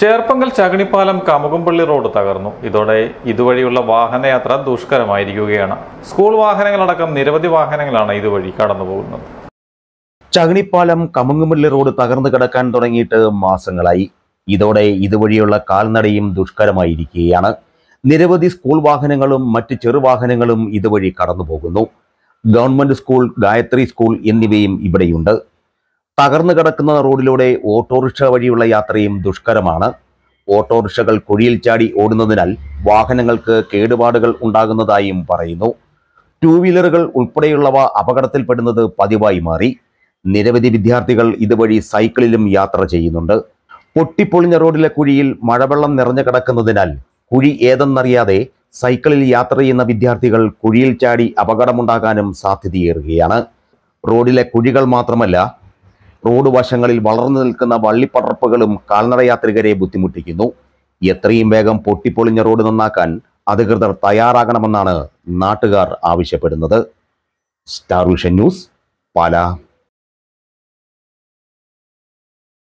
Cherpunkal ചകണിപ്പാലം കമുകുംപള്ളി road തകർന്നു ഇതോടെ ഇതുവഴിയുള്ള വാഹനയാത്ര ദുഷ്കരമായിരിക്കുകയാണ് സ്കൂൾ വാഹനങ്ങളടക്കം നിരവധി വാഹനങ്ങളാണ് ഇതുവഴി കടന്നുപോകുന്നത് ചകണിപ്പാലം കമുകുംപള്ളി റോഡ് തകർന്നു കിടക്കാൻ തുടങ്ങിയിട്ട് മാസങ്ങളായി ഇതോടെ ഇതുവഴിയുള്ള കാൽനടയും ദുഷ്കരമായിരിക്കുകയാണ് നിരവധി സ്കൂൾ വാഹനങ്ങളും മറ്റ് ചെറുവാഹനങ്ങളും ഇതുവഴി കടന്നുപോകുന്നു ഗവൺമെന്റ് സ്കൂൾ ഗായത്രി സ്കൂൾ എന്നിവയും ഇവിടെയുണ്ട് തകർന്നു കിടക്കുന്ന റോഡിലൂടെ ഓട്ടോറിക്ഷ വഴിയുള്ള യാത്രയും ദുഷ്കരമാണ് ഓട്ടോറിക്ഷകൾ കുഴിയിൽ ചാടി ഓടുന്നതിനാൽ വാഹനങ്ങൾക്ക് കേടുപാടുകൾ ഉണ്ടാകുന്നതായും പറയുന്നു ടു വീലറുകൾ ഉൾപ്പെടെയുള്ളവ അപകടത്തിൽപ്പെടുന്നത് പതിവായി മാറി നിരവധി വിദ്യാർത്ഥികൾ ഇതുവഴി സൈക്കിളിലും യാത്ര ചെയ്യുന്നുണ്ട് പൊട്ടിപ്പൊളിഞ്ഞ റോഡിലെ കുഴിയിൽ മഴവെള്ളം നിറഞ്ഞു കിടക്കുന്നതിനാൽ കുഴി ഏതെന്നറിയാതെ സൈക്കിളിൽ യാത്ര ചെയ്യുന്ന വിദ്യാർത്ഥികൾ കുഴിയിൽ ചാടി അപകടമുണ്ടാകാനും സാധ്യതയേറുകയാണ് റോഡിലെ കുഴികൾ മാത്രമല്ല റോഡ് വശങ്ങളിൽ വളർന്നു നിൽക്കുന്ന വള്ളിപ്പടർപ്പുകളും കാൽനടയാത്രികരെ ബുദ്ധിമുട്ടിക്കുന്നു എത്രയും വേഗം പൊട്ടിപ്പൊളിഞ്ഞ റോഡ് നന്നാക്കാൻ അധികൃതർ തയ്യാറാകണമെന്നാണ് നാട്ടുകാർ ആവശ്യപ്പെടുന്നത് സ്റ്റാർ വിഷൻ ന്യൂസ് പാലാ